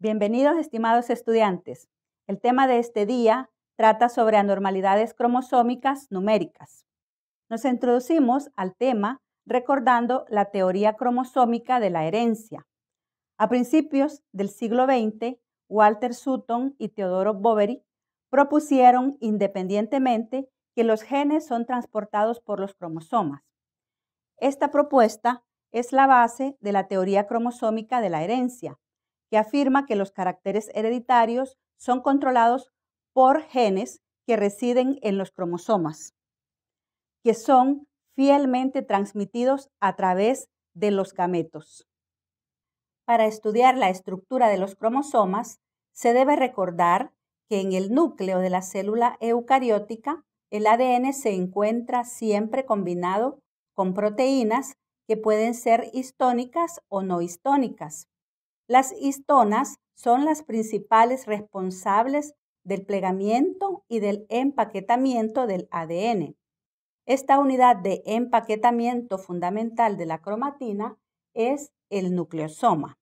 Bienvenidos, estimados estudiantes. El tema de este día trata sobre anormalidades cromosómicas numéricas. Nos introducimos al tema recordando la teoría cromosómica de la herencia. A principios del siglo XX, Walter Sutton y Teodoro Boveri propusieron independientemente que los genes son transportados por los cromosomas. Esta propuesta es la base de la teoría cromosómica de la herencia, que afirma que los caracteres hereditarios son controlados por genes que residen en los cromosomas, que son fielmente transmitidos a través de los gametos. Para estudiar la estructura de los cromosomas, se debe recordar que en el núcleo de la célula eucariótica, el ADN se encuentra siempre combinado con proteínas que pueden ser histónicas o no histónicas. Las histonas son las principales responsables del plegamiento y del empaquetamiento del ADN. Esta unidad de empaquetamiento fundamental de la cromatina es el nucleosoma.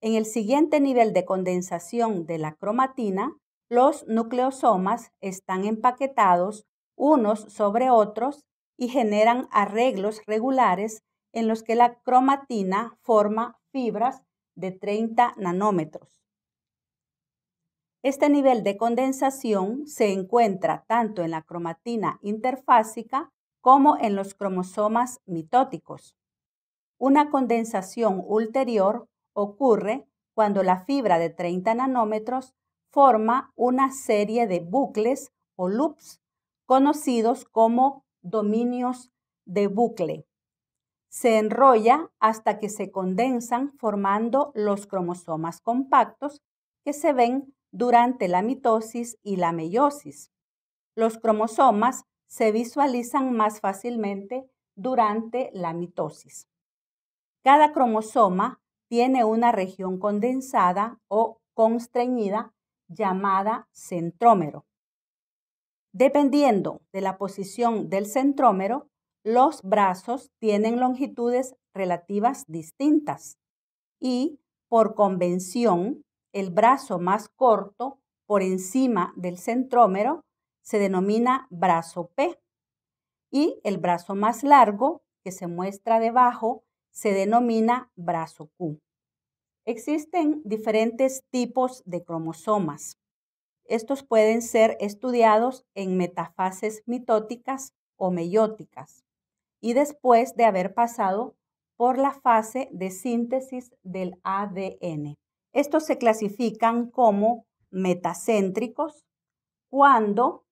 En el siguiente nivel de condensación de la cromatina, los nucleosomas están empaquetados unos sobre otros y generan arreglos regulares en los que la cromatina forma fibras de 30 nanómetros. Este nivel de condensación se encuentra tanto en la cromatina interfásica como en los cromosomas mitóticos. Una condensación ulterior ocurre cuando la fibra de 30 nanómetros forma una serie de bucles o loops conocidos como dominios de bucle se enrolla hasta que se condensan formando los cromosomas compactos que se ven durante la mitosis y la meiosis. Los cromosomas se visualizan más fácilmente durante la mitosis. Cada cromosoma tiene una región condensada o constreñida llamada centrómero. Dependiendo de la posición del centrómero, los brazos tienen longitudes relativas distintas y, por convención, el brazo más corto por encima del centrómero se denomina brazo P y el brazo más largo que se muestra debajo se denomina brazo Q. Existen diferentes tipos de cromosomas. Estos pueden ser estudiados en metafases mitóticas o meióticas y después de haber pasado por la fase de síntesis del ADN. Estos se clasifican como metacéntricos cuando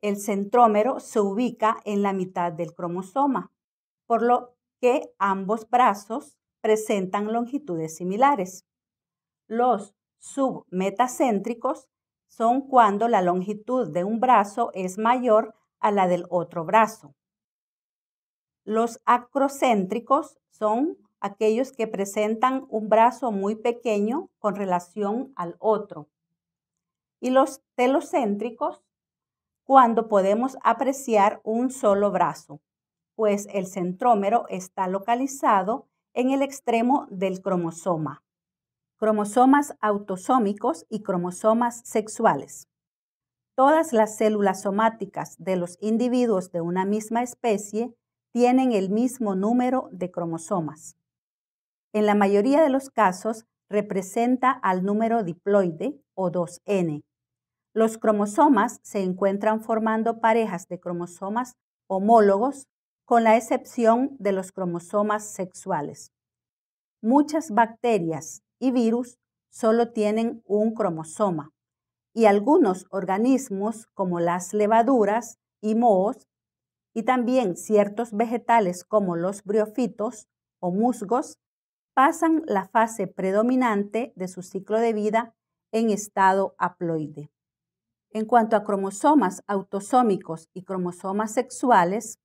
el centrómero se ubica en la mitad del cromosoma, por lo que ambos brazos presentan longitudes similares. Los submetacéntricos son cuando la longitud de un brazo es mayor a la del otro brazo. Los acrocéntricos son aquellos que presentan un brazo muy pequeño con relación al otro. Y los telocéntricos, cuando podemos apreciar un solo brazo, pues el centrómero está localizado en el extremo del cromosoma. Cromosomas autosómicos y cromosomas sexuales. Todas las células somáticas de los individuos de una misma especie tienen el mismo número de cromosomas. En la mayoría de los casos representa al número diploide o 2N. Los cromosomas se encuentran formando parejas de cromosomas homólogos con la excepción de los cromosomas sexuales. Muchas bacterias y virus solo tienen un cromosoma y algunos organismos como las levaduras y mohos y también ciertos vegetales como los briofitos o musgos pasan la fase predominante de su ciclo de vida en estado haploide. En cuanto a cromosomas autosómicos y cromosomas sexuales,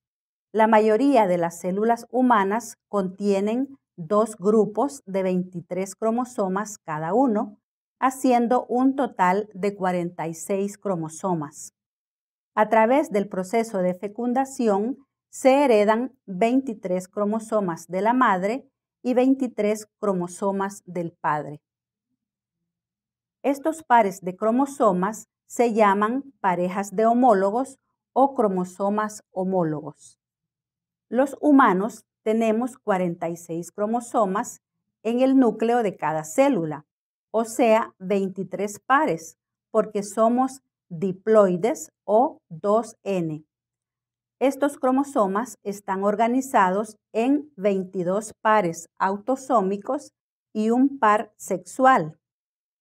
la mayoría de las células humanas contienen dos grupos de 23 cromosomas cada uno, haciendo un total de 46 cromosomas. A través del proceso de fecundación se heredan 23 cromosomas de la madre y 23 cromosomas del padre. Estos pares de cromosomas se llaman parejas de homólogos o cromosomas homólogos. Los humanos tenemos 46 cromosomas en el núcleo de cada célula, o sea, 23 pares, porque somos diploides o 2N. Estos cromosomas están organizados en 22 pares autosómicos y un par sexual,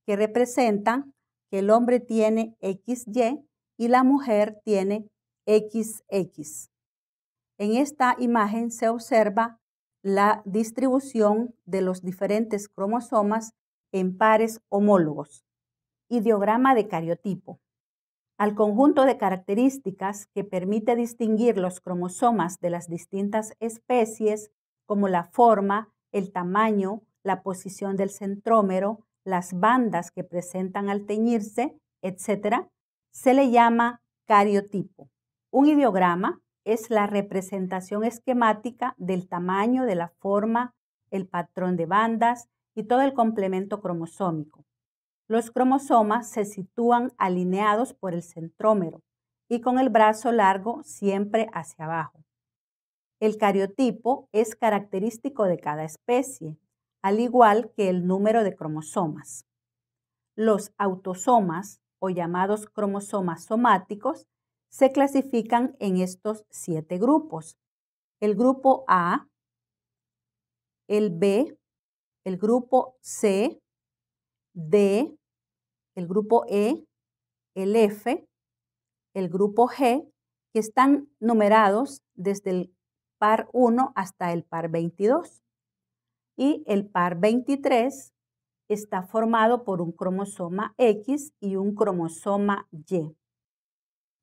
que representan que el hombre tiene XY y la mujer tiene XX. En esta imagen se observa la distribución de los diferentes cromosomas en pares homólogos. Ideograma de cariotipo al conjunto de características que permite distinguir los cromosomas de las distintas especies, como la forma, el tamaño, la posición del centrómero, las bandas que presentan al teñirse, etc., se le llama cariotipo. Un ideograma es la representación esquemática del tamaño, de la forma, el patrón de bandas y todo el complemento cromosómico. Los cromosomas se sitúan alineados por el centrómero y con el brazo largo siempre hacia abajo. El cariotipo es característico de cada especie, al igual que el número de cromosomas. Los autosomas, o llamados cromosomas somáticos, se clasifican en estos siete grupos. El grupo A, el B, el grupo C, D, el grupo E, el F, el grupo G, que están numerados desde el par 1 hasta el par 22. Y el par 23 está formado por un cromosoma X y un cromosoma Y.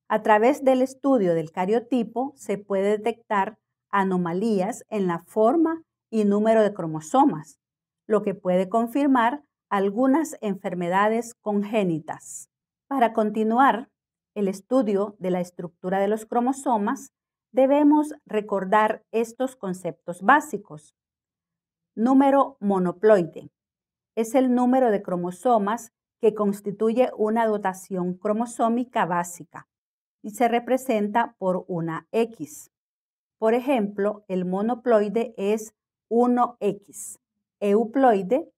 A través del estudio del cariotipo se puede detectar anomalías en la forma y número de cromosomas, lo que puede confirmar algunas enfermedades congénitas. Para continuar el estudio de la estructura de los cromosomas, debemos recordar estos conceptos básicos. Número monoploide. Es el número de cromosomas que constituye una dotación cromosómica básica y se representa por una X. Por ejemplo, el monoploide es 1X, euploide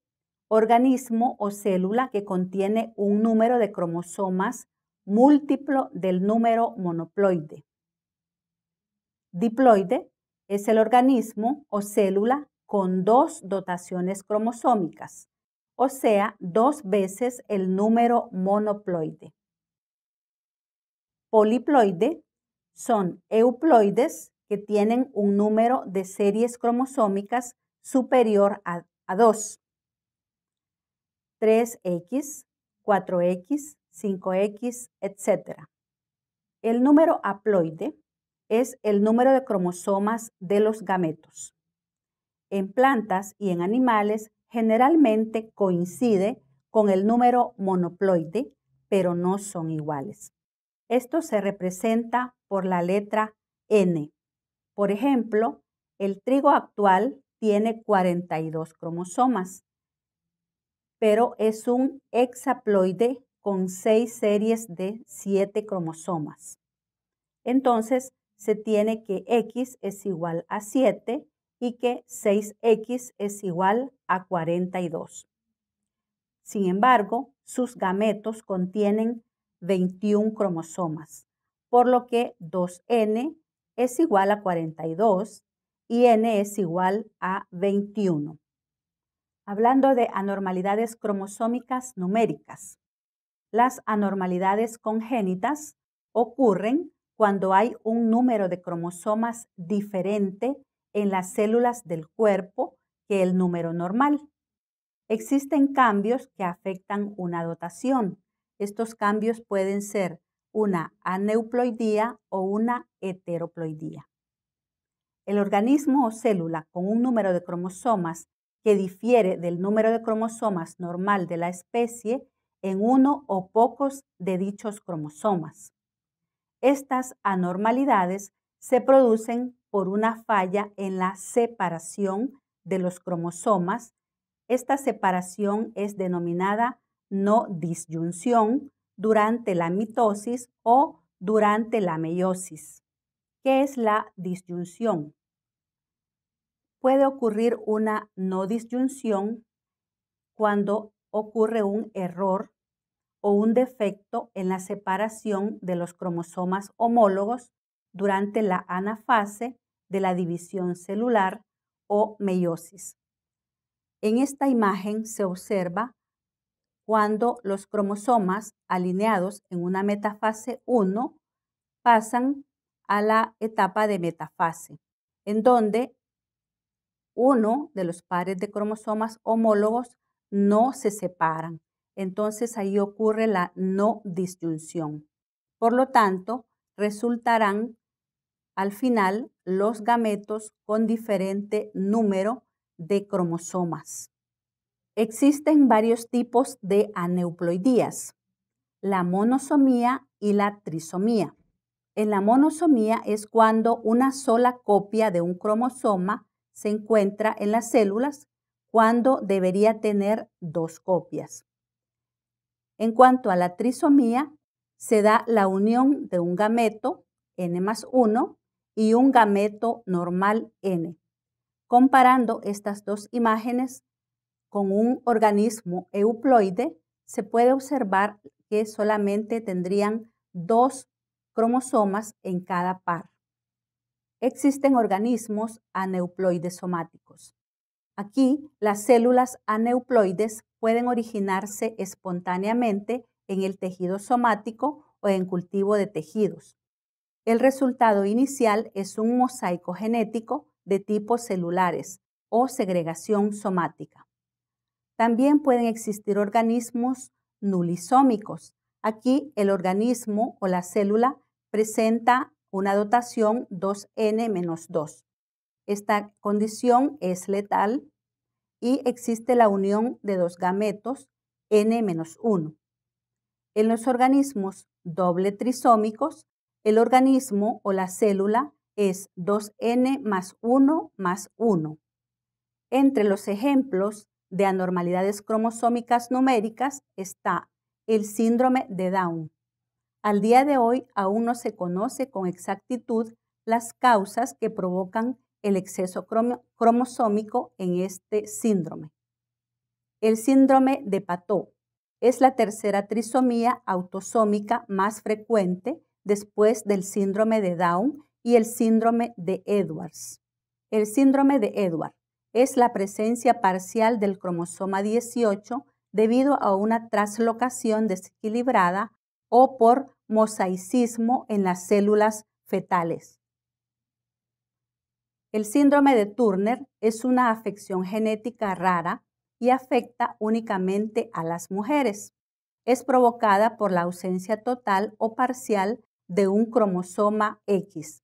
organismo o célula que contiene un número de cromosomas múltiplo del número monoploide. Diploide es el organismo o célula con dos dotaciones cromosómicas, o sea, dos veces el número monoploide. Poliploide son euploides que tienen un número de series cromosómicas superior a, dos. 3x, 4x, 5x, etc. El número haploide es el número de cromosomas de los gametos. En plantas y en animales generalmente coincide con el número monoploide, pero no son iguales. Esto se representa por la letra N. Por ejemplo, el trigo actual tiene 42 cromosomas, pero es un hexaploide con seis series de 7 cromosomas. Entonces, se tiene que X es igual a 7 y que 6X es igual a 42. Sin embargo, sus gametos contienen 21 cromosomas, por lo que 2N es igual a 42 y N es igual a 21 hablando de anormalidades cromosómicas numéricas. Las anormalidades congénitas ocurren cuando hay un número de cromosomas diferente en las células del cuerpo que el número normal. Existen cambios que afectan una dotación. Estos cambios pueden ser una aneuploidía o una heteroploidía. El organismo o célula con un número de cromosomas que difiere del número de cromosomas normal de la especie en uno o pocos de dichos cromosomas. Estas anormalidades se producen por una falla en la separación de los cromosomas. Esta separación es denominada no disyunción durante la mitosis o durante la meiosis. ¿Qué es la disyunción? puede ocurrir una no disyunción cuando ocurre un error o un defecto en la separación de los cromosomas homólogos durante la anafase de la división celular o meiosis. En esta imagen se observa cuando los cromosomas alineados en una metafase 1 pasan a la etapa de metafase, en donde uno de los pares de cromosomas homólogos no se separan. Entonces ahí ocurre la no disyunción. Por lo tanto, resultarán al final los gametos con diferente número de cromosomas. Existen varios tipos de aneuploidías, la monosomía y la trisomía. En la monosomía es cuando una sola copia de un cromosoma se encuentra en las células cuando debería tener dos copias. En cuanto a la trisomía, se da la unión de un gameto N más 1 y un gameto normal N. Comparando estas dos imágenes con un organismo euploide, se puede observar que solamente tendrían dos cromosomas en cada par existen organismos aneuploides somáticos. Aquí, las células aneuploides pueden originarse espontáneamente en el tejido somático o en cultivo de tejidos. El resultado inicial es un mosaico genético de tipos celulares o segregación somática. También pueden existir organismos nulisómicos. Aquí el organismo o la célula presenta una dotación 2N-2. Esta condición es letal y existe la unión de dos gametos N-1. En los organismos doble trisómicos, el organismo o la célula es 2N 1 más 1. Entre los ejemplos de anormalidades cromosómicas numéricas está el síndrome de Down. Al día de hoy aún no se conoce con exactitud las causas que provocan el exceso cromosómico en este síndrome. El síndrome de Pateau es la tercera trisomía autosómica más frecuente después del síndrome de Down y el síndrome de Edwards. El síndrome de Edwards es la presencia parcial del cromosoma 18 debido a una traslocación desequilibrada o por mosaicismo en las células fetales. El síndrome de Turner es una afección genética rara y afecta únicamente a las mujeres. Es provocada por la ausencia total o parcial de un cromosoma X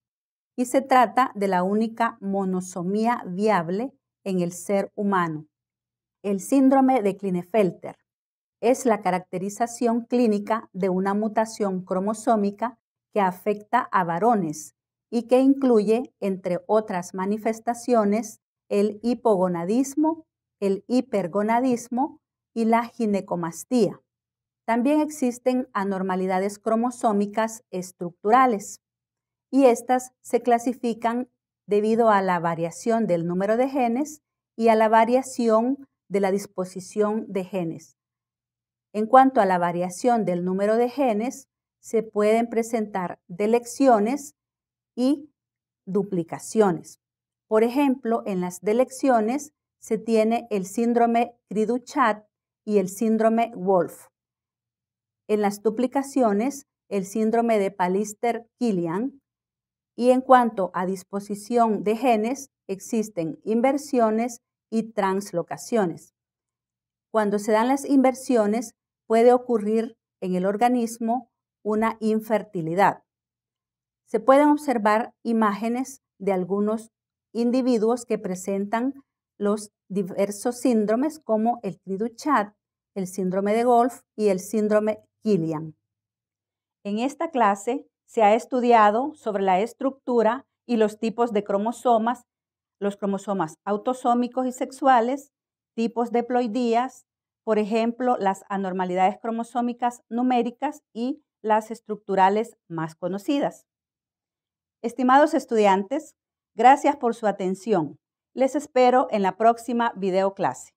y se trata de la única monosomía viable en el ser humano. El síndrome de Klinefelter es la caracterización clínica de una mutación cromosómica que afecta a varones y que incluye, entre otras manifestaciones, el hipogonadismo, el hipergonadismo y la ginecomastía. También existen anormalidades cromosómicas estructurales y estas se clasifican debido a la variación del número de genes y a la variación de la disposición de genes. En cuanto a la variación del número de genes, se pueden presentar delecciones y duplicaciones. Por ejemplo, en las delecciones se tiene el síndrome Criduchat y el síndrome Wolf. En las duplicaciones, el síndrome de Pallister-Killian. Y en cuanto a disposición de genes, existen inversiones y translocaciones. Cuando se dan las inversiones, puede ocurrir en el organismo una infertilidad. Se pueden observar imágenes de algunos individuos que presentan los diversos síndromes como el triduchat, el síndrome de Golf y el síndrome Killian. En esta clase se ha estudiado sobre la estructura y los tipos de cromosomas, los cromosomas autosómicos y sexuales, tipos de ploidías, por ejemplo, las anormalidades cromosómicas numéricas y las estructurales más conocidas. Estimados estudiantes, gracias por su atención. Les espero en la próxima videoclase.